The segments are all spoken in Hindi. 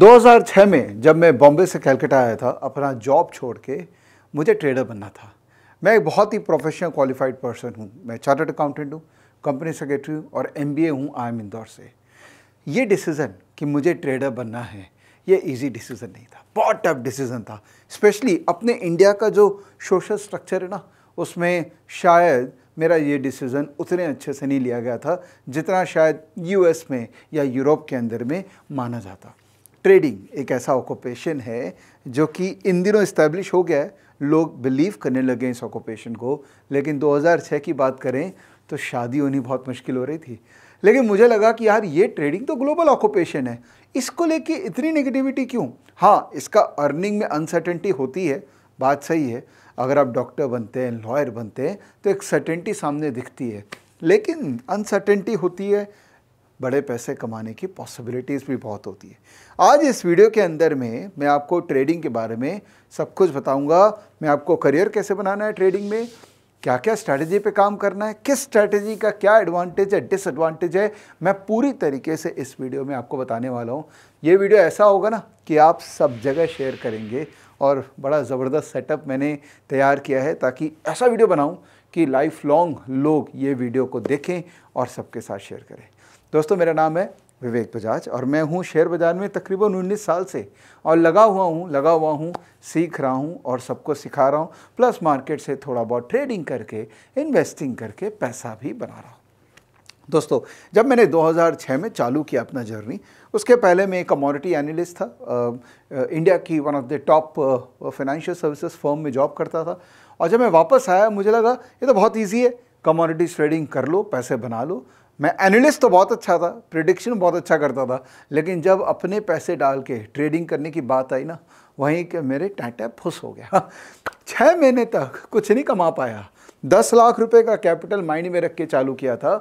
2006 में जब मैं बॉम्बे से कैलकटा आया था अपना जॉब छोड़ के मुझे ट्रेडर बनना था मैं एक बहुत ही प्रोफेशनल क्वालिफाइड पर्सन हूँ मैं चार्टर्ड अकाउंटेंट हूँ कंपनी सेक्रेटरी हूँ और एम बी ए हूँ आई एम इंदौर से ये डिसीज़न कि मुझे ट्रेडर बनना है ये इजी डिसीज़न नहीं था बहुत टफ डिसीज़न था स्पेशली अपने इंडिया का जो सोशल स्ट्रक्चर है ना उसमें शायद मेरा ये डिसीज़न उतने अच्छे से नहीं लिया गया था जितना शायद यूएस में या यूरोप के अंदर में माना जाता ट्रेडिंग एक ऐसा ऑक्यूपेशन है जो कि इन दिनों इस्टेब्लिश हो गया है लोग बिलीव करने लगे इस ऑक्यूपेशन को लेकिन 2006 की बात करें तो शादी होनी बहुत मुश्किल हो रही थी लेकिन मुझे लगा कि यार ये ट्रेडिंग तो ग्लोबल ऑक्यूपेशन है इसको लेके इतनी नेगेटिविटी क्यों हाँ इसका अर्निंग में अनसर्टेंटी होती है बात सही है अगर आप डॉक्टर बनते हैं लॉयर बनते हैं तो एक सर्टेंटी सामने दिखती है लेकिन अनसर्टेंटी होती है बड़े पैसे कमाने की पॉसिबिलिटीज़ भी बहुत होती है आज इस वीडियो के अंदर में मैं आपको ट्रेडिंग के बारे में सब कुछ बताऊंगा मैं आपको करियर कैसे बनाना है ट्रेडिंग में क्या क्या स्ट्रैटेजी पे काम करना है किस स्ट्रैटेजी का क्या एडवांटेज है डिसएडवांटेज है मैं पूरी तरीके से इस वीडियो में आपको बताने वाला हूँ ये वीडियो ऐसा होगा ना कि आप सब जगह शेयर करेंगे और बड़ा ज़बरदस्त सेटअप मैंने तैयार किया है ताकि ऐसा वीडियो बनाऊँ कि लाइफ लॉन्ग लोग ये वीडियो को देखें और सबके साथ शेयर करें दोस्तों मेरा नाम है विवेक बजाज और मैं हूँ शेयर बाज़ार में तकरीबन उन्नीस साल से और लगा हुआ हूँ लगा हुआ हूँ सीख रहा हूँ और सबको सिखा रहा हूँ प्लस मार्केट से थोड़ा बहुत ट्रेडिंग करके इन्वेस्टिंग करके पैसा भी बना रहा हूँ दोस्तों जब मैंने 2006 में चालू किया अपना जर्नी उसके पहले मैं एक कमोडिटी एनालिस्ट था आ, इंडिया की one of the top financial services firm में जॉब करता था और जब मैं वापस आया मुझे लगा ये तो बहुत ईजी है कमोडिटीज ट्रेडिंग कर लो पैसे बना लो मैं एनालिस्ट तो बहुत अच्छा था प्रिडिक्शन बहुत अच्छा करता था लेकिन जब अपने पैसे डाल के ट्रेडिंग करने की बात आई ना वहीं के मेरे टाटा फुस हो गया छः महीने तक कुछ नहीं कमा पाया दस लाख रुपए का कैपिटल माइंड में रख के चालू किया था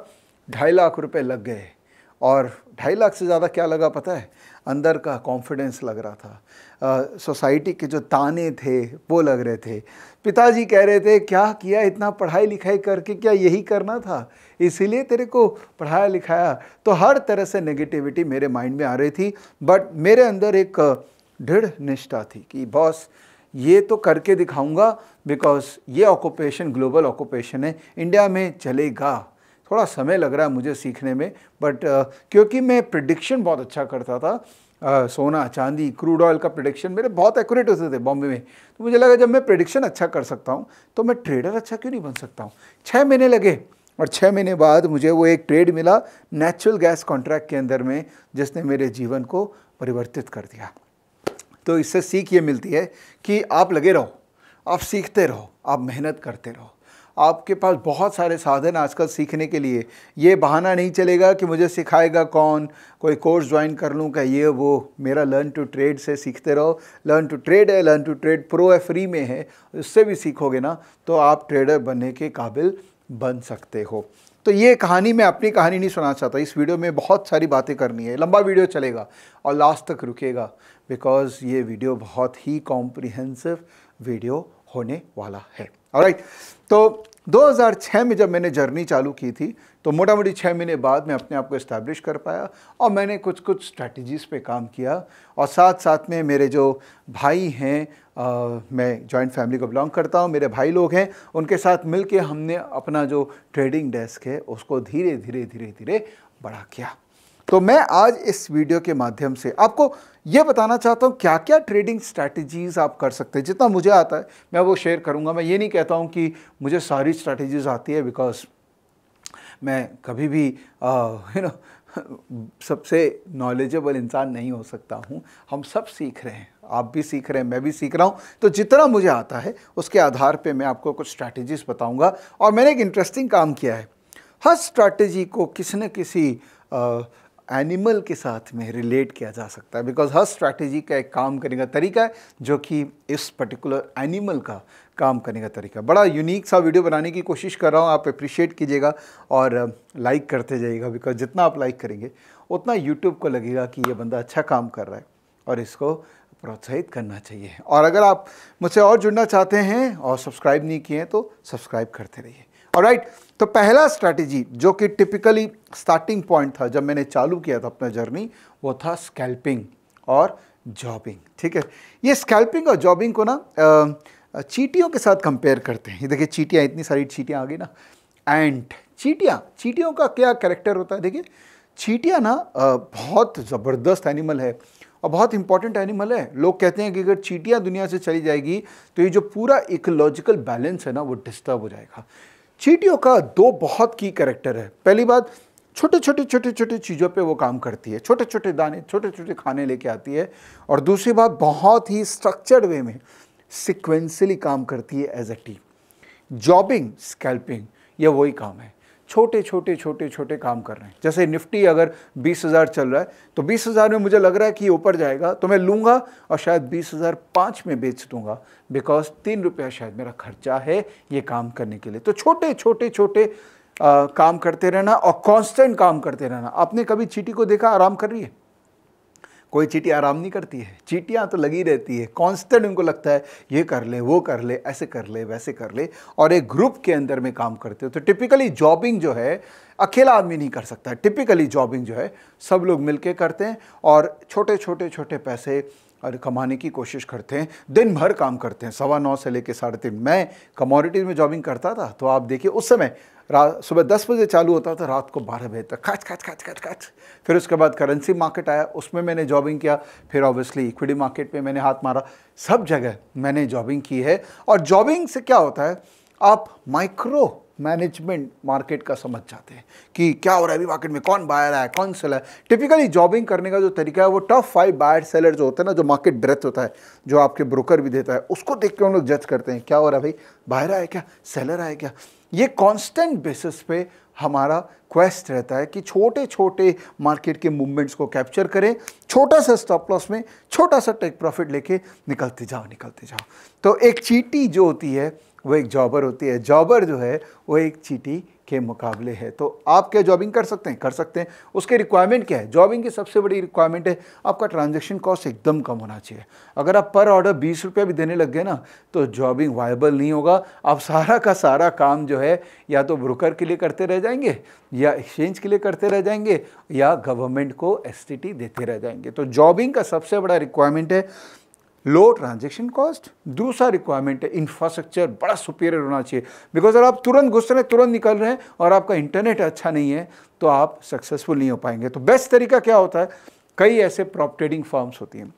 ढाई लाख रुपए लग गए और ढाई लाख से ज़्यादा क्या लगा पता है अंदर का कॉन्फिडेंस लग रहा था सोसाइटी के जो ताने थे वो लग रहे थे पिताजी कह रहे थे क्या किया इतना पढ़ाई लिखाई करके क्या यही करना था इसीलिए तेरे को पढ़ाया लिखाया तो हर तरह से नेगेटिविटी मेरे माइंड में आ रही थी बट मेरे अंदर एक दृढ़ निष्ठा थी कि बॉस ये तो करके दिखाऊंगा बिकॉज ये ऑक्यूपेशन ग्लोबल ऑक्यूपेशन है इंडिया में चलेगा थोड़ा समय लग रहा है मुझे सीखने में बट uh, क्योंकि मैं प्रिडिक्शन बहुत अच्छा करता था सोना चांदी क्रूड ऑयल का प्रोडिक्शन मेरे बहुत एक्यूरेट होते थे बॉम्बे में तो मुझे लगा जब मैं प्रोडिक्शन अच्छा कर सकता हूँ तो मैं ट्रेडर अच्छा क्यों नहीं बन सकता हूँ छः महीने लगे और छः महीने बाद मुझे वो एक ट्रेड मिला नेचुरल गैस कॉन्ट्रैक्ट के अंदर में जिसने मेरे जीवन को परिवर्तित कर दिया तो इससे सीख ये मिलती है कि आप लगे रहो आप सीखते रहो आप मेहनत करते रहो आपके पास बहुत सारे साधन आजकल सीखने के लिए ये बहाना नहीं चलेगा कि मुझे सिखाएगा कौन कोई कोर्स ज्वाइन कर लूँ का ये वो मेरा लर्न टू ट्रेड से सीखते रहो लर्न टू ट्रेड है लर्न टू ट्रेड प्रो है फ्री में है उससे भी सीखोगे ना तो आप ट्रेडर बनने के काबिल बन सकते हो तो ये कहानी मैं अपनी कहानी नहीं सुनाना चाहता इस वीडियो में बहुत सारी बातें करनी है लंबा वीडियो चलेगा और लास्ट तक रुकेगा बिकॉज़ ये वीडियो बहुत ही कॉम्प्रिहेंसिव वीडियो होने वाला है और तो 2006 में जब मैंने जर्नी चालू की थी तो मोटा मोटी छः महीने बाद मैं अपने आप को इस्टेब्लिश कर पाया और मैंने कुछ कुछ स्ट्रैटेजीज़ पे काम किया और साथ साथ में मेरे जो भाई हैं मैं जॉइंट फैमिली को बिलोंग करता हूँ मेरे भाई लोग हैं उनके साथ मिल हमने अपना जो ट्रेडिंग डेस्क है उसको धीरे धीरे धीरे धीरे बड़ा किया तो मैं आज इस वीडियो के माध्यम से आपको ये बताना चाहता हूँ क्या क्या ट्रेडिंग स्ट्रैटेजीज आप कर सकते हैं जितना मुझे आता है मैं वो शेयर करूँगा मैं ये नहीं कहता हूँ कि मुझे सारी स्ट्रैटेजीज आती है बिकॉज मैं कभी भी यू नो सबसे नॉलेजेबल इंसान नहीं हो सकता हूँ हम सब सीख रहे हैं आप भी सीख रहे हैं मैं भी सीख रहा हूँ तो जितना मुझे आता है उसके आधार पे मैं आपको कुछ स्ट्रैटेजीज बताऊँगा और मैंने एक इंटरेस्टिंग काम किया है हर स्ट्रैटेजी को किसी न किसी एनिमल के साथ में रिलेट किया जा सकता है बिकॉज हर स्ट्रैटेजी का एक काम करने का तरीका है जो कि इस पर्टिकुलर एनिमल का काम करने का तरीका बड़ा यूनिक सा वीडियो बनाने की कोशिश कर रहा हूँ आप अप्रिशिएट कीजिएगा और लाइक करते जाइएगा बिकॉज जितना आप लाइक करेंगे उतना यूट्यूब को लगेगा कि ये बंदा अच्छा काम कर रहा है और इसको प्रोत्साहित करना चाहिए और अगर आप मुझसे और जुड़ना चाहते हैं और सब्सक्राइब नहीं किए हैं तो सब्सक्राइब करते रहिए और राइट तो पहला स्ट्रैटेजी जो कि टिपिकली स्टार्टिंग पॉइंट था जब मैंने चालू किया था अपना जर्नी वो था स्कैल्पिंग और जॉबिंग ठीक है ये स्कैल्पिंग और जॉबिंग को ना चीटियों के साथ कंपेयर करते हैं देखिए चीटियाँ इतनी सारी चीटियाँ आ गई ना एंड चीटियाँ चीटियों का क्या करेक्टर होता है देखिए चीटियाँ ना बहुत ज़बरदस्त एनिमल है और बहुत इंपॉर्टेंट एनिमल है लोग कहते हैं कि अगर चीटियाँ दुनिया से चली जाएगी तो ये जो पूरा इकोलॉजिकल बैलेंस है ना वो डिस्टर्ब हो जाएगा चीटियों का दो बहुत की करेक्टर है पहली बात छोटे छोटे छोटे छोटे चीज़ों पे वो काम करती है छोटे छोटे दाने छोटे छोटे खाने लेके आती है और दूसरी बात बहुत ही स्ट्रक्चर्ड वे में सिक्वेंसली काम करती है as a team jobbing scalping यह वही काम है छोटे छोटे छोटे छोटे काम कर रहे हैं जैसे निफ्टी अगर बीस हज़ार चल रहा है तो बीस हज़ार में मुझे लग रहा है कि ऊपर जाएगा तो मैं लूँगा और शायद बीस हज़ार पाँच में बेच दूँगा बिकॉज तीन रुपया शायद मेरा खर्चा है ये काम करने के लिए तो छोटे छोटे छोटे आ, काम करते रहना और कांस्टेंट काम करते रहना आपने कभी चीटी को देखा आराम कर रही है कोई चीटी आराम नहीं करती है चीटियाँ तो लगी रहती है कांस्टेंट उनको लगता है ये कर ले वो कर ले ऐसे कर ले वैसे कर ले और एक ग्रुप के अंदर में काम करते हो तो टिपिकली जॉबिंग जो है अकेला आदमी नहीं कर सकता टिपिकली जॉबिंग जो है सब लोग मिलके करते हैं और छोटे छोटे छोटे पैसे और कमाने की कोशिश करते हैं दिन भर काम करते हैं सवा नौ से लेकर साढ़े तीन मैं कमोडिटीज में जॉबिंग करता था तो आप देखिए उस समय सुबह दस बजे चालू होता था रात को बारह बजे तक खाच खाच खाच खाच खाच फिर उसके बाद करेंसी मार्केट आया उसमें मैंने जॉबिंग किया फिर ऑब्वियसली इक्विटी मार्केट में मैंने हाथ मारा सब जगह मैंने जॉबिंग की है और जॉबिंग से क्या होता है आप माइक्रो मैनेजमेंट मार्केट का समझ जाते हैं कि क्या हो रहा है अभी मार्केट में कौन बायर है कौन सेलर है टिपिकली जॉबिंग करने का जो तरीका है वो टॉप फाइव बायर सेलर जो होता है ना जो मार्केट ब्रेथ होता है जो आपके ब्रोकर भी देता है उसको देख के हम लोग जज करते हैं क्या हो रहा है भाई बायर आया क्या सेलर आया क्या ये कॉन्स्टेंट बेसिस पे हमारा क्वेस्ट रहता है कि छोटे छोटे मार्केट के मूवमेंट्स को कैप्चर करें छोटा सा स्टॉप लॉस में छोटा सा टेक प्रॉफिट लेके निकलते जाओ निकलते जाओ तो एक चीटी जो होती है वो एक जॉबर होती है जॉबर जो है वो एक चीटी के मुकाबले है तो आप क्या जॉबिंग कर सकते हैं कर सकते हैं उसके रिक्वायरमेंट क्या है जॉबिंग की सबसे बड़ी रिक्वायरमेंट है आपका ट्रांजैक्शन कॉस्ट एकदम कम होना चाहिए अगर आप पर ऑर्डर बीस रुपये भी देने लग गए ना तो जॉबिंग वायबल नहीं होगा आप सारा का सारा काम जो है या तो ब्रोकर के लिए करते रह जाएंगे या एक्सचेंज के लिए करते रह जाएंगे या गवर्नमेंट को एस देते रह जाएंगे तो जॉबिंग का सबसे बड़ा रिक्वायरमेंट है लो ट्रांजेक्शन कॉस्ट दूसरा रिक्वायरमेंट है इंफ्रास्ट्रक्चर बड़ा सुपीरियर होना चाहिए बिकॉज अगर आप तुरंत घुस रहे हैं तुरंत निकल रहे हैं और आपका इंटरनेट अच्छा नहीं है तो आप सक्सेसफुल नहीं हो पाएंगे तो बेस्ट तरीका क्या होता है कई ऐसे प्रॉप ट्रेडिंग फॉर्म्स होती हैं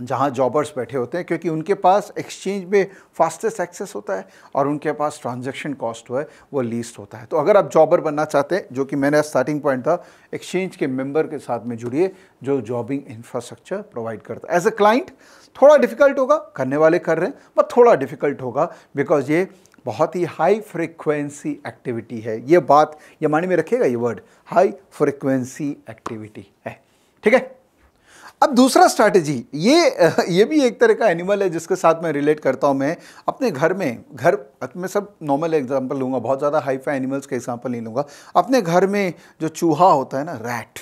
जहाँ जॉबर्स बैठे होते हैं क्योंकि उनके पास एक्सचेंज में फास्टेस्ट एक्सेस होता है और उनके पास ट्रांजैक्शन कॉस्ट जो है वो लीस्ट होता है तो अगर आप जॉबर बनना चाहते हैं जो कि मेरा स्टार्टिंग पॉइंट था एक्सचेंज के मेंबर के साथ में जुड़िए जो जॉबिंग इंफ्रास्ट्रक्चर प्रोवाइड करता है एज अ क्लाइंट थोड़ा डिफिकल्ट होगा करने वाले कर रहे हैं बट थोड़ा डिफिकल्ट होगा बिकॉज ये बहुत ही हाई फ्रिक्वेंसी एक्टिविटी है ये बात ये माने में रखेगा ये वर्ड हाई फ्रिक्वेंसी एक्टिविटी है ठीक है अब दूसरा स्ट्रैटेजी ये ये भी एक तरह का एनिमल है जिसके साथ मैं रिलेट करता हूँ मैं अपने घर में घर मैं सब नॉर्मल एग्जांपल लूँगा बहुत ज़्यादा हाईफाई एनिमल्स का एग्जांपल नहीं लूँगा अपने घर में जो चूहा होता है ना रैट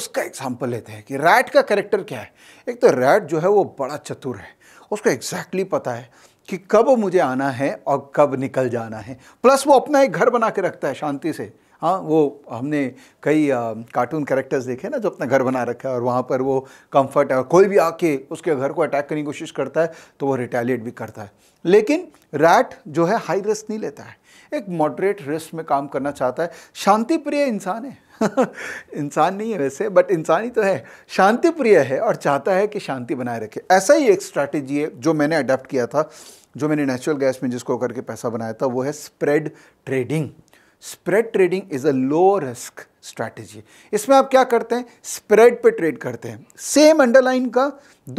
उसका एग्जाम्पल लेते हैं कि रैट का करेक्टर क्या है एक तो रैट जो है वो बड़ा चतुर है उसको एग्जैक्टली exactly पता है कि कब मुझे आना है और कब निकल जाना है प्लस वो अपना एक घर बना के रखता है शांति से हाँ वो हमने कई कार्टून कैरेक्टर्स देखे ना जो अपना घर बना रखा है और वहाँ पर वो कंफर्ट है और कोई भी आके उसके घर को अटैक करने की कोशिश करता है तो वो रिटेलिएट भी करता है लेकिन रैट जो है हाई रिस्क नहीं लेता है एक मॉडरेट रिस्क में काम करना चाहता है शांति प्रिय इंसान है इंसान नहीं है वैसे बट इंसान ही तो है शांति प्रिय है और चाहता है कि शांति बनाए रखे ऐसा ही एक स्ट्रैटेजी है जो मैंने अडॉप्ट किया था जो मैंने नेचुरल गैस में जिसको करके पैसा बनाया था वो है spread trading spread trading is a low risk strategy इसमें आप क्या करते हैं स्प्रेड पे ट्रेड करते हैं सेम अंडरलाइन का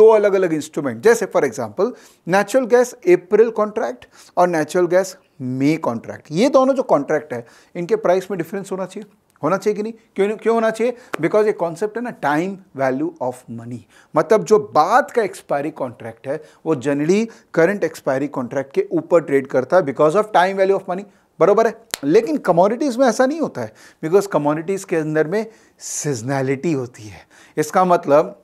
दो अलग अलग इंस्ट्रूमेंट जैसे for example natural gas April contract और नेचुरल गैस मे कॉन्ट्रैक्ट ये दोनों जो कॉन्ट्रैक्ट है इनके प्राइस में डिफरेंस होना चाहिए होना चाहिए कि नहीं क्यों क्यों होना चाहिए बिकॉज ये कॉन्सेप्ट है ना टाइम वैल्यू ऑफ मनी मतलब जो बाद का एक्सपायरी कॉन्ट्रैक्ट है वो जनरली करंट एक्सपायरी कॉन्ट्रैक्ट के ऊपर ट्रेड करता है because of time value of money बरोबर है लेकिन कमोडिटीज़ में ऐसा नहीं होता है बिकॉज कमोडिटीज़ के अंदर में सीजनैलिटी होती है इसका मतलब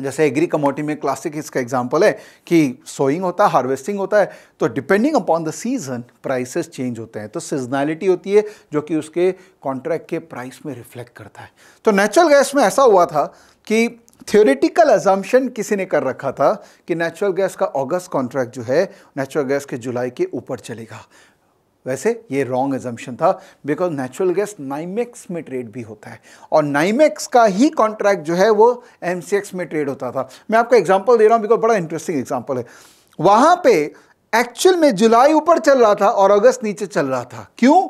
जैसे एग्री कमोडिटी में क्लासिक इसका एग्जांपल है कि सोइंग होता है हार्वेस्टिंग होता है तो depending upon the season prices change होते हैं तो सीजनैलिटी होती है जो कि उसके कॉन्ट्रैक्ट के प्राइस में रिफ्लेक्ट करता है तो नेचुरल गैस में ऐसा हुआ था कि थियोरिटिकल एजम्पन किसी ने कर रखा था कि नेचुरल गैस का अगस्त कॉन्ट्रैक्ट जो है नेचुरल गैस के जुलाई के ऊपर चलेगा वैसे ये रॉन्ग एजम्पन था बिकॉज नेचुरल गैस नाइमेक्स में ट्रेड भी होता है और नाइमेक्स का ही कॉन्ट्रैक्ट जो है वो एम में ट्रेड होता था मैं आपको एग्जाम्पल दे रहा हूँ बिकॉज बड़ा इंटरेस्टिंग एग्जाम्पल है वहाँ पे एक्चुअल में जुलाई ऊपर चल रहा था और अगस्त नीचे चल रहा था क्यों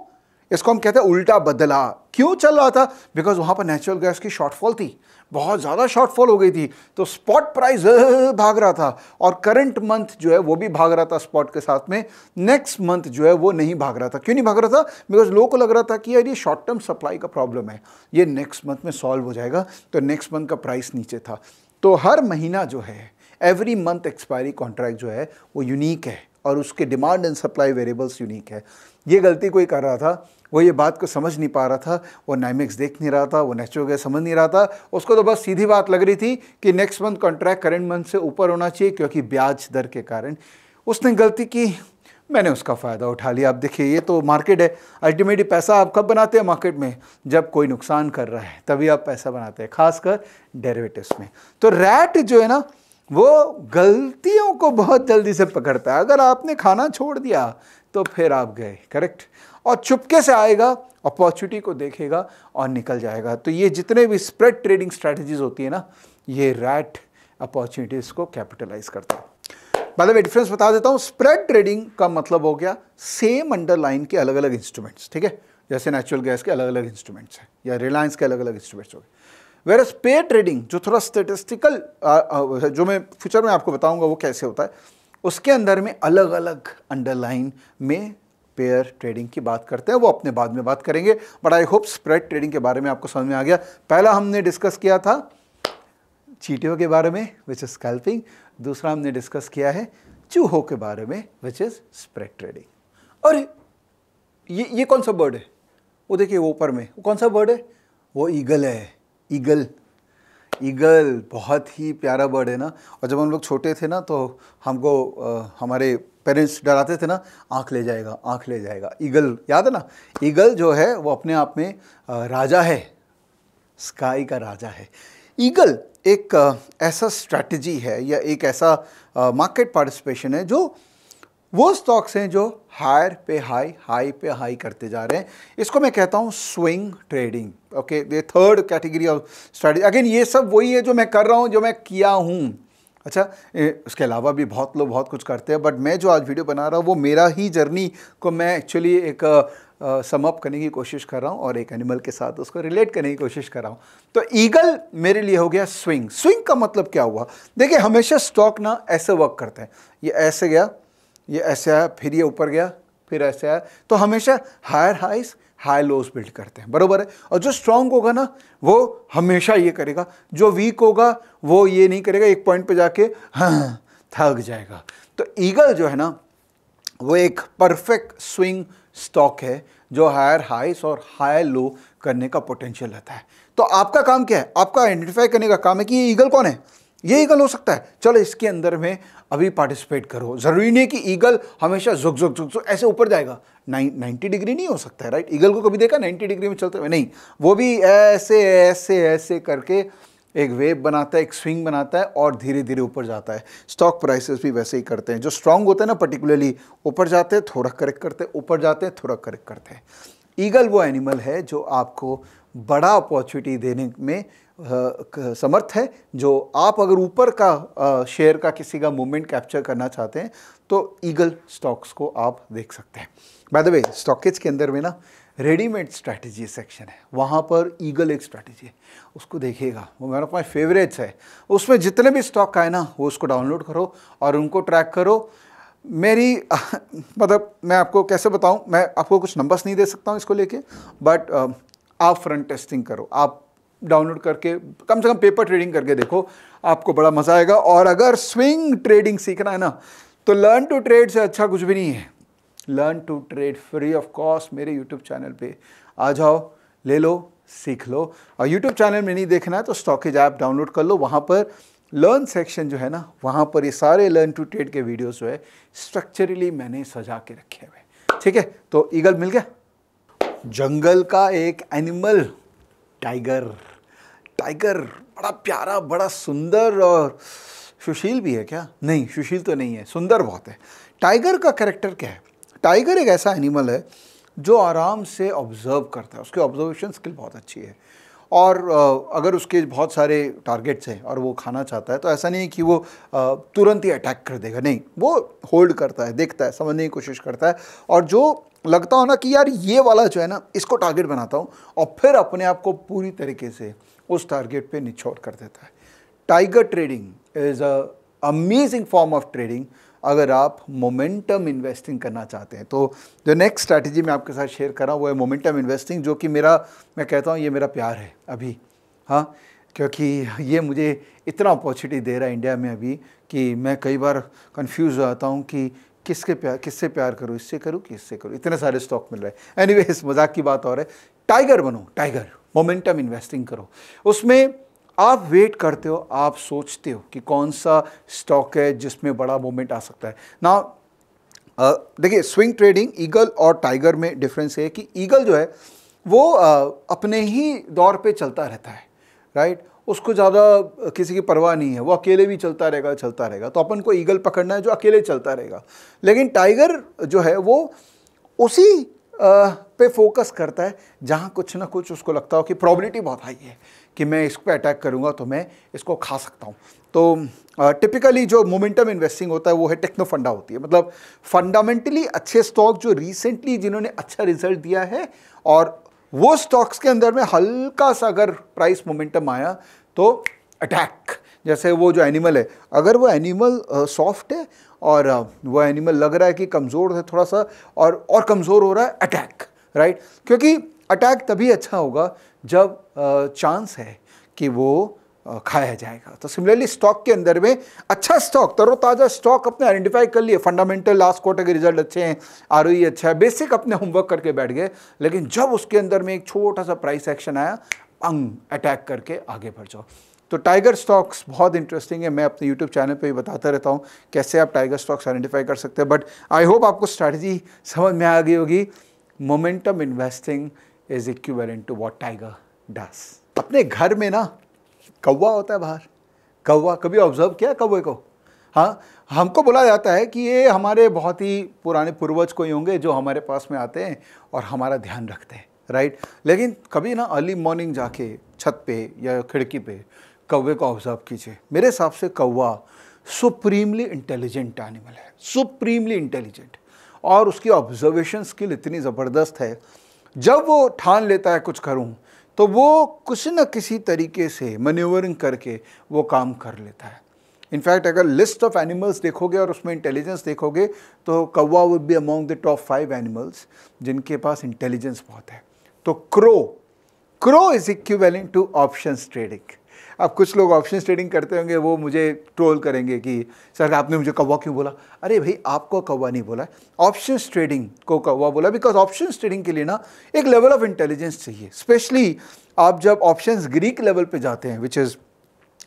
इसको हम कहते हैं उल्टा बदला क्यों चल रहा था बिकॉज वहाँ पर नेचुरल गैस की शॉर्टफॉल थी बहुत ज़्यादा शॉर्टफॉल हो गई थी तो स्पॉट प्राइस भाग रहा था और करंट मंथ जो है वो भी भाग रहा था स्पॉट के साथ में नेक्स्ट मंथ जो है वो नहीं भाग रहा था क्यों नहीं भाग रहा था बिकॉज लोगों को लग रहा था कि यार ये शॉर्ट टर्म सप्लाई का प्रॉब्लम है ये नेक्स्ट मंथ में सॉल्व हो जाएगा तो नेक्स्ट मंथ का प्राइस नीचे था तो हर महीना जो है एवरी मंथ एक्सपायरी कॉन्ट्रैक्ट जो है वो यूनिक है और उसके demand and supply variables unique है ये गलती कोई कर रहा था वो ये बात को समझ नहीं पा रहा था वो नाइमिक्स देख नहीं रहा था वो नेचुरल गैस समझ नहीं रहा था उसको तो बस सीधी बात लग रही थी कि next month contract current month से ऊपर होना चाहिए क्योंकि ब्याज दर के कारण उसने गलती की मैंने उसका फ़ायदा उठा लिया आप देखिए ये तो मार्केट है अल्टीमेटली पैसा आप कब बनाते हैं मार्केट में जब कोई नुकसान कर रहा है तभी आप पैसा बनाते हैं खासकर डेरिवेटिव्स में तो रैट जो है ना वो गलतियों को बहुत जल्दी से पकड़ता है अगर आपने खाना छोड़ दिया तो फिर आप गए करेक्ट और चुपके से आएगा अपॉर्चुनिटी को देखेगा और निकल जाएगा तो ये जितने भी स्प्रेड ट्रेडिंग स्ट्रैटेजीज होती है ना ये रैट अपॉर्चुनिटीज़ को कैपिटलाइज करता है बाद में डिफरेंस बता देता हूँ स्प्रेड ट्रेडिंग का मतलब हो गया सेम अंडरलाइन के अलग अलग इंस्ट्रूमेंट्स ठीक है जैसे नेचुरल गैस के अलग अलग इंस्ट्रूमेंट्स हैं या रिलायंस के अलग अलग इंस्ट्रूमेंट्स हो गए वेर पे ट्रेडिंग जो थोड़ा स्टेटिस्टिकल जो मैं फ्यूचर में आपको बताऊंगा वो कैसे होता है उसके अंदर में अलग अलग अंडरलाइन में पेयर ट्रेडिंग की बात करते हैं वो अपने बाद में बात करेंगे but I hope spread trading के बारे में आपको समझ में आ गया पहला हमने डिस्कस किया था चीटियों के बारे में विच इज़ स्कैल्पिंग दूसरा हमने डिस्कस किया है चूहों के बारे में विच इज़ स्प्रेड ट्रेडिंग और ये ये कौन सा बर्ड है वो देखिए वो ऊपर में वो कौन सा बर्ड है वो ईगल है ईगल ईगल बहुत ही प्यारा बर्ड है ना और जब हम लोग छोटे थे ना तो हमको आ, हमारे पेरेंट्स डराते थे ना आँख ले जाएगा आँख ले जाएगा ईगल याद है ना ईगल जो है वो अपने आप में राजा है स्काई का राजा है ईगल एक ऐसा स्ट्रैटेजी है या एक ऐसा मार्केट पार्टिसिपेशन है जो वो स्टॉक्स हैं जो हायर पे हाई हाई पे हाई करते जा रहे हैं इसको मैं कहता हूँ स्विंग ट्रेडिंग ओके ये third category of study again ये सब वही है जो मैं कर रहा हूँ जो मैं किया हूँ अच्छा ए, उसके अलावा भी बहुत लोग बहुत कुछ करते हैं बट मैं जो आज वीडियो बना रहा हूँ वो मेरा ही जर्नी को मैं एक्चुअली एक समअप करने की कोशिश कर रहा हूँ और एक एनिमल के साथ उसको रिलेट करने की कोशिश कर रहा हूँ तो ईगल मेरे लिए हो गया स्विंग स्विंग का मतलब क्या हुआ देखिए हमेशा स्टॉक ना ऐसे वर्क करते हैं ये ऐसे गया ये ऐसे आया फिर ये ऊपर गया फिर ऐसे आया तो हमेशा हायर हाइस हाई लोस बिल्ड करते हैं बरोबर है और जो स्ट्रांग होगा ना वो हमेशा ये करेगा जो वीक होगा वो ये नहीं करेगा एक पॉइंट पे जाके हाँ थक जाएगा तो ईगल जो है ना वो एक परफेक्ट स्विंग स्टॉक है जो हायर हाइस और हायर लो करने का पोटेंशियल रहता है तो आपका काम क्या है आपका आइडेंटिफाई करने का काम है कि ये ईगल कौन है ये ईगल हो सकता है चलो इसके अंदर में अभी पार्टिसिपेट करो ज़रूरी नहीं कि ईगल हमेशा झुक झुक झुक झुक ऐसे ऊपर जाएगा नाइन नाइन्टी डिग्री नहीं हो सकता है राइट ईगल को कभी देखा नाइन्टी डिग्री में चलते हुए नहीं वो भी ऐसे ऐसे ऐसे करके एक वेव बनाता है एक स्विंग बनाता है और धीरे धीरे ऊपर जाता है स्टॉक प्राइसेस भी वैसे ही करते हैं जो स्ट्रांग होते हैं ना पर्टिकुलरली ऊपर जाते हैं थोड़ा करेक्ट करते हैं ऊपर जाते हैं थोड़ा करेक्ट करते हैं ईगल वो एनिमल है जो आपको बड़ा अपॉर्चुनिटी देने में समर्थ है जो आप अगर ऊपर का शेयर का किसी का मूवमेंट कैप्चर करना चाहते हैं तो ईगल स्टॉक्स को आप देख सकते हैं बाय द वे स्टॉकेज के अंदर में ना रेडीमेड स्ट्रैटेजी सेक्शन है वहाँ पर ईगल एक स्ट्रैटेजी है उसको देखिएगा वो मेरा माई फेवरेट्स है उसमें जितने भी स्टॉक आए ना वो उसको डाउनलोड करो और उनको ट्रैक करो मेरी मतलब मैं आपको कैसे बताऊं मैं आपको कुछ नंबर्स नहीं दे सकता हूं इसको लेके बट आप फ्रंट टेस्टिंग करो आप डाउनलोड करके कम से कम पेपर ट्रेडिंग करके देखो आपको बड़ा मज़ा आएगा और अगर स्विंग ट्रेडिंग सीखना है ना तो लर्न टू ट्रेड से अच्छा कुछ भी नहीं है learn to trade free of cost मेरे यूट्यूब चैनल पे आ जाओ ले लो सीख लो और यूट्यूब चैनल में नहीं देखना है तो स्टॉकेज ऐप डाउनलोड कर लो वहाँ पर लर्न सेक्शन जो है ना वहाँ पर ये सारे लर्न टू ट्रेड के वीडियोस जो है स्ट्रक्चरली मैंने सजा के रखे हुए ठीक है तो ईगल मिल गया जंगल का एक एनिमल टाइगर टाइगर बड़ा प्यारा बड़ा सुंदर और सुशील भी है क्या नहीं सुशील तो नहीं है सुंदर बहुत है टाइगर का कैरेक्टर क्या है टाइगर एक ऐसा एनिमल है जो आराम से ऑब्जर्व करता है उसकी ऑब्जर्वेशन स्किल बहुत अच्छी है और अगर उसके बहुत सारे टारगेट्स हैं और वो खाना चाहता है तो ऐसा नहीं है कि वो तुरंत ही अटैक कर देगा नहीं वो होल्ड करता है देखता है समझने की कोशिश करता है और जो लगता हो ना कि यार ये वाला जो है ना इसको टारगेट बनाता हूँ और फिर अपने आप को पूरी तरीके से उस टारगेट पर निछोड़ कर देता है tiger trading is a amazing form of trading अगर आप मोमेंटम इन्वेस्टिंग करना चाहते हैं तो जो नेक्स्ट स्ट्रैटेजी मैं आपके साथ शेयर कर रहा हूँ वो है मोमेंटम इन्वेस्टिंग जो कि मेरा मैं कहता हूँ ये मेरा प्यार है अभी हाँ क्योंकि ये मुझे इतना अपॉर्चुनिटी दे रहा है इंडिया में अभी कि मैं कई बार कन्फ्यूज हो जाता हूँ कि किसके प्यार किससे प्यार करूँ इससे करूँ कि इससे करूँ इतने सारे स्टॉक मिल रहे हैं एनी मजाक की बात और है टाइगर बनो टाइगर मोमेंटम इन्वेस्टिंग करो उसमें आप वेट करते हो आप सोचते हो कि कौन सा स्टॉक है जिसमें बड़ा मूवमेंट आ सकता है ना देखिए स्विंग ट्रेडिंग ईगल और टाइगर में डिफरेंस है कि ईगल जो है वो आ, अपने ही दौर पे चलता रहता है राइट उसको ज़्यादा किसी की परवाह नहीं है वो अकेले भी चलता रहेगा चलता रहेगा तो अपन को ईगल पकड़ना है जो अकेले चलता रहेगा लेकिन टाइगर जो है वो उसी आ, पे फोकस करता है जहाँ कुछ ना कुछ उसको लगता हो कि प्रॉबिलिटी बहुत हाई है कि मैं इसको अटैक करूँगा तो मैं इसको खा सकता हूँ तो टिपिकली जो मोमेंटम इन्वेस्टिंग होता है वो है टेक्नो फंडा होती है मतलब फंडामेंटली अच्छे स्टॉक जो रिसेंटली जिन्होंने अच्छा रिजल्ट दिया है और वो स्टॉक्स के अंदर में हल्का सा अगर प्राइस मोमेंटम आया तो अटैक जैसे वो जो एनिमल है अगर वो एनिमल सॉफ्ट है और आ, वो एनिमल लग रहा है कि कमज़ोर है थोड़ा सा और और कमज़ोर हो रहा है अटैक राइट क्योंकि अटैक तभी अच्छा होगा जब चांस है कि वो खाया जाएगा तो सिमिलरली स्टॉक के अंदर में अच्छा स्टॉक तरोताज़ा स्टॉक अपने आइडेंटिफाई कर लिए फंडामेंटल लास्ट क्वार्टर के रिजल्ट अच्छे हैं आर e अच्छा है बेसिक अपने होमवर्क करके बैठ गए लेकिन जब उसके अंदर में एक छोटा सा प्राइस एक्शन आया अंग अटैक करके आगे बढ़ जाओ तो टाइगर स्टॉक्स बहुत इंटरेस्टिंग है मैं अपने यूट्यूब चैनल पे भी बताता रहता हूँ कैसे आप टाइगर स्टॉक्स आइडेंटिफाई कर सकते हैं बट आई होप आपको स्ट्रैटेजी समझ में आ गई होगी momentum investing is equivalent to what tiger does अपने घर में ना कौवा होता है बाहर कौवा कभी ऑब्जर्व किया कौवे को हाँ हमको बोला जाता है कि ये हमारे बहुत ही पुराने पूर्वज कोई होंगे जो हमारे पास में आते हैं और हमारा ध्यान रखते हैं राइट लेकिन कभी ना अर्ली मॉर्निंग जाके छत पे या खिड़की पे कौवे को ऑब्जर्व कीजिए मेरे हिसाब से कौवा सुप्रीमली इंटेलिजेंट एनिमल है सुप्रीमली इंटेलिजेंट और उसकी ऑब्जर्वेशन स्किल इतनी ज़बरदस्त है जब वो ठान लेता है कुछ करूँ तो वो कुछ न किसी तरीके से मनूवरिंग करके वो काम कर लेता है इनफैक्ट अगर लिस्ट ऑफ एनिमल्स देखोगे और उसमें इंटेलिजेंस देखोगे तो कौवा would be among the top five animals जिनके पास इंटेलिजेंस बहुत है तो crow crow is equalling to option trading अब कुछ लोग ऑप्शन ट्रेडिंग करते होंगे वो मुझे ट्रोल करेंगे कि सर आपने मुझे कौवा क्यों बोला अरे भाई आपको कौवा नहीं बोला ऑप्शन ट्रेडिंग को कौवा बोला बिकॉज ऑप्शन ट्रेडिंग के लिए ना एक लेवल ऑफ इंटेलिजेंस चाहिए स्पेशली आप जब ऑप्शन ग्रीक लेवल पर जाते हैं विच इज़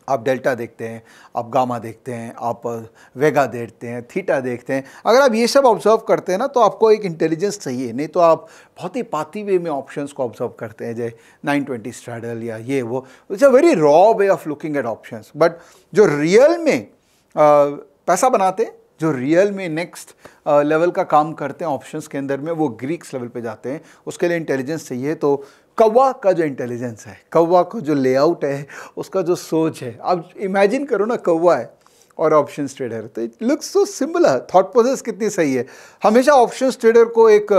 आप डेल्टा देखते हैं आप गामा देखते हैं आप वेगा देखते हैं थीटा देखते हैं अगर आप ये सब ऑब्जर्व करते हैं ना तो आपको एक इंटेलिजेंस चाहिए नहीं तो आप बहुत ही पाती वे में ऑप्शंस को ऑब्जर्व करते हैं जैसे 920 ट्वेंटी स्ट्रैडल या ये वो it's a very raw way of looking at options but जो रियल में आ, पैसा बनाते जो रियल में नेक्स्ट लेवल का काम करते हैं ऑप्शंस के अंदर में वो ग्रीक्स लेवल पे जाते हैं उसके लिए इंटेलिजेंस चाहिए तो कौवा का जो इंटेलिजेंस है कौवा का जो लेआउट है उसका जो सोच है आप इमेजिन करो ना कौवा है और ऑप्शन ट्रेडर तो इट लुक्स सो है थॉट प्रोसेस कितनी सही है हमेशा ऑप्शन ट्रेडर को एक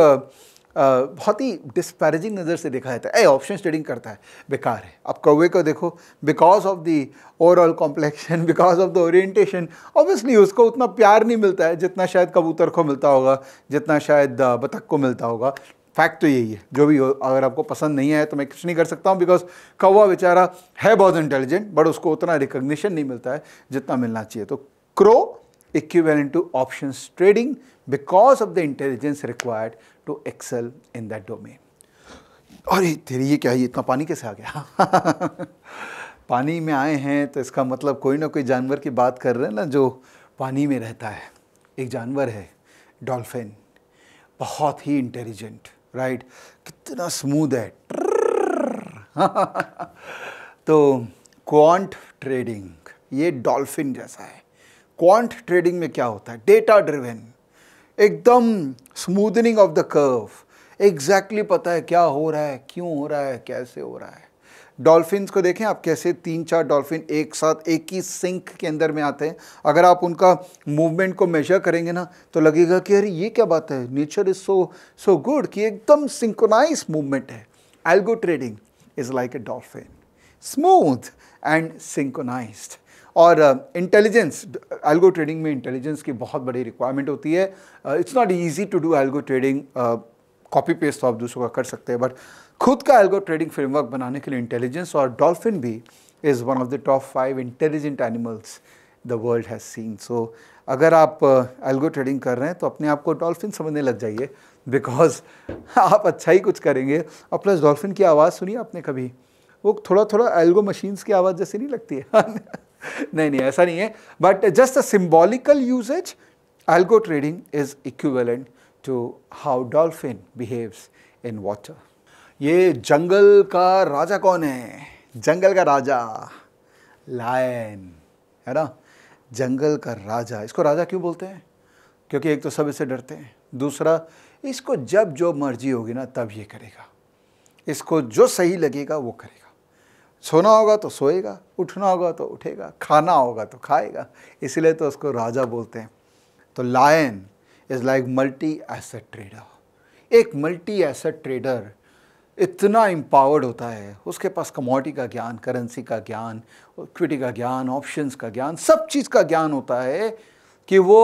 बहुत ही डिस्पैरेजिंग नज़र से देखा जाता है ए ऑप्शन ट्रेडिंग करता है बेकार है अब कौवे को देखो because of the overall complexion because of the orientation obviously उसको उतना प्यार नहीं मिलता है जितना शायद कबूतर को मिलता होगा जितना शायद बतख को मिलता होगा फैक्ट तो यही है जो भी हो अगर आपको पसंद नहीं आया तो मैं कुछ नहीं कर सकता हूँ बिकॉज कौवा बेचारा है बहुत इंटेलिजेंट बट उसको उतना रिकग्निशन नहीं मिलता है जितना मिलना चाहिए तो crow to option trading because of the intelligence required to excel in that domain और अरे तेरी ये क्या है इतना पानी कैसे आ गया पानी में आए हैं तो इसका मतलब कोई ना कोई जानवर की बात कर रहे हैं ना जो पानी में रहता है एक जानवर है डॉल्फिन बहुत ही इंटेलिजेंट राइट कितना स्मूद है तो क्वांट ट्रेडिंग ये डॉल्फिन जैसा है क्वांट ट्रेडिंग में क्या होता है डेटा ड्रिवेन एकदम smoothening of the curve exactly पता है क्या हो रहा है क्यों हो रहा है कैसे हो रहा है डॉल्फिन्स को देखें आप कैसे तीन चार डॉल्फिन एक साथ एक ही सिंक के अंदर में आते हैं अगर आप उनका मूवमेंट को मेजर करेंगे ना तो लगेगा कि अरे ये क्या बात है nature is so so good कि एकदम सिंकोनाइज मूवमेंट है algo trading is like a dolphin smooth and synchronize और इंटेलिजेंस एल्गो ट्रेडिंग में इंटेलिजेंस की बहुत बड़ी रिक्वायरमेंट होती है it's not easy to do algo trading copy paste तो आप दूसरों का कर सकते हैं बट खुद का एल्गो ट्रेडिंग फ्रेमवर्क बनाने के लिए इंटेलिजेंस और डॉल्फिन भी is one of the top five intelligent animals the world has seen so अगर आप एल्गो uh, ट्रेडिंग कर रहे हैं तो अपने आप को डॉल्फिन समझने लग जाइए बिकॉज आप अच्छा ही कुछ करेंगे और प्लस डॉल्फिन की आवाज़ सुनिए आपने कभी वो थोड़ा थोड़ा एल्गो मशीन्स की आवाज़ जैसी नहीं लगती है नहीं नहीं ऐसा नहीं है but just a symbolical usages algo trading is equivalent to how dolphin behaves in water. ये जंगल का राजा कौन है जंगल का राजा लायन है ना जंगल का राजा इसको राजा क्यों बोलते हैं क्योंकि एक तो सब इसे डरते हैं दूसरा इसको जब जो मर्जी होगी ना तब ये करेगा इसको जो सही लगेगा वो करेगा सोना होगा तो सोएगा उठना होगा तो उठेगा खाना होगा तो खाएगा इसलिए तो उसको राजा बोलते हैं तो lion is like multi asset trader एक मल्टी एसेट ट्रेडर इतना एम्पावर्ड होता है उसके पास कमोडिटी का ज्ञान करेंसी का ज्ञान इक्विटी का ज्ञान ऑप्शंस का ज्ञान सब चीज़ का ज्ञान होता है कि वो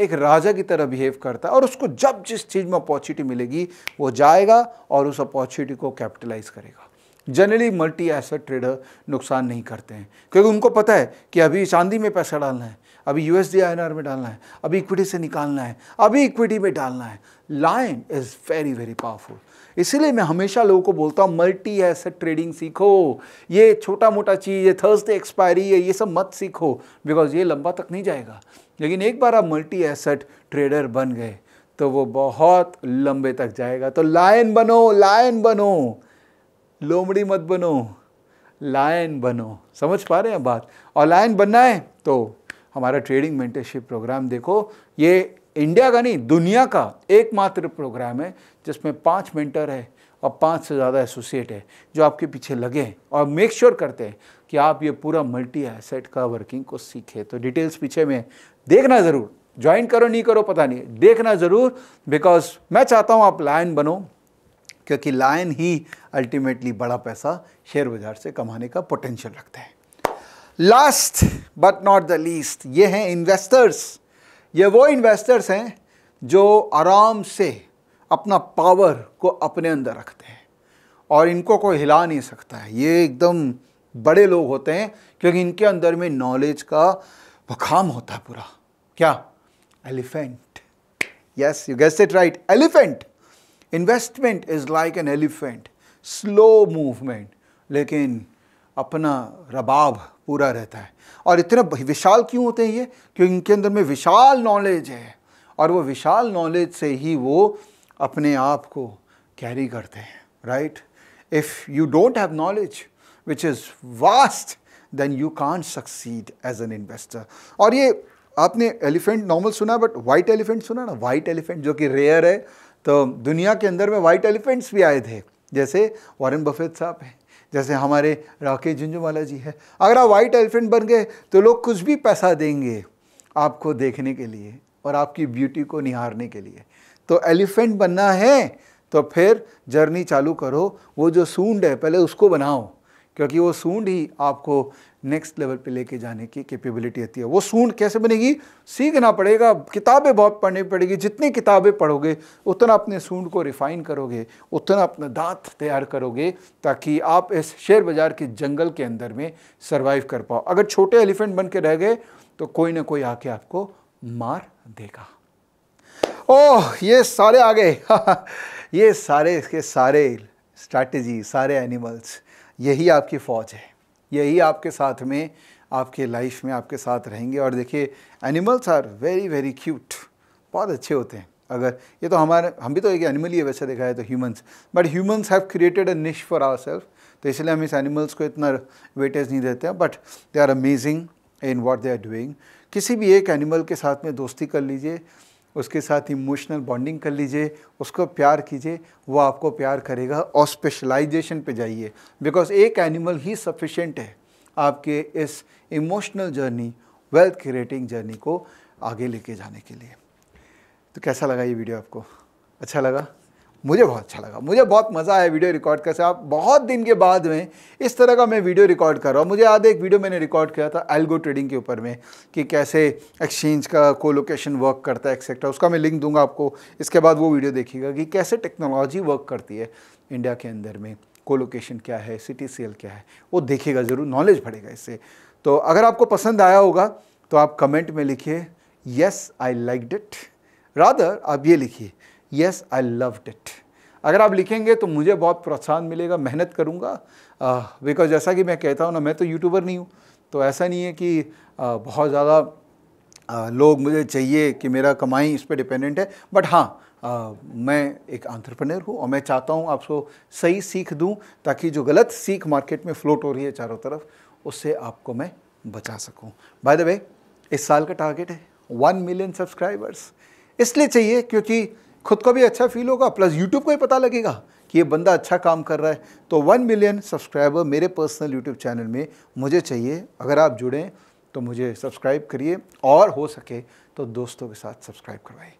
एक राजा की तरह बिहेव करता है और उसको जब जिस चीज़ में अपॉर्चुनिटी मिलेगी वो जाएगा और उस अपॉर्चुनिटी को कैपिटलाइज करेगा जनरली मल्टी एसेट ट्रेडर नुकसान नहीं करते हैं क्योंकि उनको पता है कि अभी चांदी में पैसा डालना है अभी यूएसडी आईएनआर में डालना है अभी इक्विटी से निकालना है अभी इक्विटी में डालना है lion is very very powerful इसीलिए मैं हमेशा लोगों को बोलता हूँ मल्टी एसेट ट्रेडिंग सीखो ये छोटा मोटा चीज़ है थर्सडे एक्सपायरी है ये सब मत सीखो बिकॉज ये लंबा तक नहीं जाएगा लेकिन एक बार आप मल्टी एसेट ट्रेडर बन गए तो वो बहुत लंबे तक जाएगा तो लायन बनो लायन बनो लोमड़ी मत बनो लायन बनो समझ पा रहे हैं बात और लायन बनना है तो हमारा ट्रेडिंग मेंटरशिप प्रोग्राम देखो ये इंडिया का नहीं दुनिया का एकमात्र प्रोग्राम है जिसमें पाँच मेंटर है और पाँच से ज़्यादा एसोसिएट है जो आपके पीछे लगे हैं और मेक श्योर sure करते हैं कि आप ये पूरा मल्टी एसेट का वर्किंग को सीखें तो डिटेल्स पीछे में देखना ज़रूर ज्वाइन करो नहीं करो पता नहीं देखना ज़रूर बिकॉज मैं चाहता हूँ आप लायन बनो क्योंकि लायन ही अल्टीमेटली बड़ा पैसा शेयर बाज़ार से कमाने का पोटेंशियल रखता है last but not the least ये हैं इन्वेस्टर्स ये वो इन्वेस्टर्स हैं जो आराम से अपना पावर को अपने अंदर रखते हैं और इनको कोई हिला नहीं सकता है ये एकदम बड़े लोग होते हैं क्योंकि इनके अंदर में नॉलेज का बखाम होता है पूरा क्या elephant yes you guess it right elephant investment is like an elephant slow movement लेकिन अपना रबाब पूरा रहता है और इतने विशाल क्यों होते हैं ये क्योंकि इनके अंदर में विशाल नॉलेज है और वो विशाल नॉलेज से ही वो अपने आप को कैरी करते हैं right if you don't have knowledge which is vast then you can't succeed as an investor और ये आपने एलिफेंट नॉर्मल सुना बट वाइट एलिफेंट सुना ना वाइट एलिफेंट जो कि रेयर है तो दुनिया के अंदर में वाइट एलिफेंट्स भी आए थे जैसे वॉरेन बफेट साहब हैं जैसे हमारे राकेश झुंझुवाला जी है अगर आप वाइट एलिफेंट बन गए तो लोग कुछ भी पैसा देंगे आपको देखने के लिए और आपकी ब्यूटी को निहारने के लिए तो एलिफेंट बनना है तो फिर जर्नी चालू करो वो जो सूंड है पहले उसको बनाओ क्योंकि वो सूंड ही आपको नेक्स्ट लेवल पे लेके जाने की कैपेबिलिटी आती है वो सूंड कैसे बनेगी सीखना पड़ेगा किताबें बहुत पढ़नी पड़ेगी जितनी किताबें पढ़ोगे उतना अपने सूंड को रिफाइन करोगे उतना अपना दांत तैयार करोगे ताकि आप इस शेयर बाज़ार के जंगल के अंदर में सर्वाइव कर पाओ अगर छोटे एलिफेंट बन के रह गए तो कोई ना कोई आके आपको मार देगा ओह ये सारे आ गए ये सारे इसके सारे स्ट्रैटेजी सारे एनिमल्स यही आपकी फ़ौज है यही आपके साथ में आपके लाइफ में आपके साथ रहेंगे और देखिए animals are very very cute बहुत अच्छे होते हैं अगर ये तो हमारे हम भी तो एक एनिमल ही है वैसे देखा है तो humans but humans have created a niche for our self तो इसलिए हम इस एनिमल्स को इतना वेटेज नहीं देते हैं but they are amazing in what they are doing किसी भी एक एनिमल के साथ में दोस्ती कर लीजिए उसके साथ इमोशनल बॉन्डिंग कर लीजिए उसको प्यार कीजिए वो आपको प्यार करेगा और स्पेशलाइजेशन पे जाइए बिकॉज एक एनिमल ही सफिशेंट है आपके इस emotional journey wealth creating journey को आगे लेके जाने के लिए तो कैसा लगा ये वीडियो आपको अच्छा लगा मुझे बहुत अच्छा लगा मुझे बहुत मज़ा आया वीडियो रिकॉर्ड करके आप बहुत दिन के बाद में इस तरह का मैं वीडियो रिकॉर्ड कर रहा हूँ मुझे याद है एक वीडियो मैंने रिकॉर्ड किया था एल्गो ट्रेडिंग के ऊपर में कि कैसे एक्सचेंज का को लोकेशन वर्क करता है एक्सेट्रा उसका मैं लिंक दूंगा आपको इसके बाद वो वीडियो देखिएगा कि कैसे टेक्नोलॉजी वर्क करती है इंडिया के अंदर में कोलोकेशन क्या है सिटी सेल क्या है वो देखेगा ज़रूर नॉलेज बढ़ेगा इससे तो अगर आपको पसंद आया होगा तो आप कमेंट में लिखिए yes I like it rather आप ये लिखिए यस आई लव्ड इट अगर आप लिखेंगे तो मुझे बहुत प्रोत्साहन मिलेगा मेहनत करूँगा बिकॉज जैसा कि मैं कहता हूँ ना मैं तो यूट्यूबर नहीं हूँ तो ऐसा नहीं है कि आ, बहुत ज़्यादा लोग मुझे चाहिए कि मेरा कमाई इस पर डिपेंडेंट है बट हाँ मैं एक आंट्रप्रनर हूँ और मैं चाहता हूँ आपको सही सीख दूँ ताकि जो गलत सीख मार्केट में फ्लोट हो रही है चारों तरफ उससे आपको मैं बचा सकूँ बाय द वे इस साल का टारगेट है वन मिलियन सब्सक्राइबर्स इसलिए चाहिए क्योंकि खुद को भी अच्छा फील होगा प्लस यूट्यूब को भी पता लगेगा कि ये बंदा अच्छा काम कर रहा है तो वन मिलियन सब्सक्राइबर मेरे पर्सनल यूट्यूब चैनल में मुझे चाहिए अगर आप जुड़ें तो मुझे सब्सक्राइब करिए और हो सके तो दोस्तों के साथ सब्सक्राइब करवाइए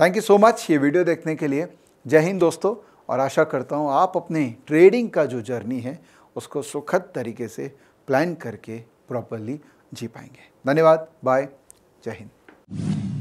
थैंक यू सो मच ये वीडियो देखने के लिए जय हिंद दोस्तों और आशा करता हूँ आप अपने ट्रेडिंग का जो जर्नी है उसको सुखद तरीके से प्लान करके प्रॉपरली जी पाएंगे धन्यवाद बाय जय हिंद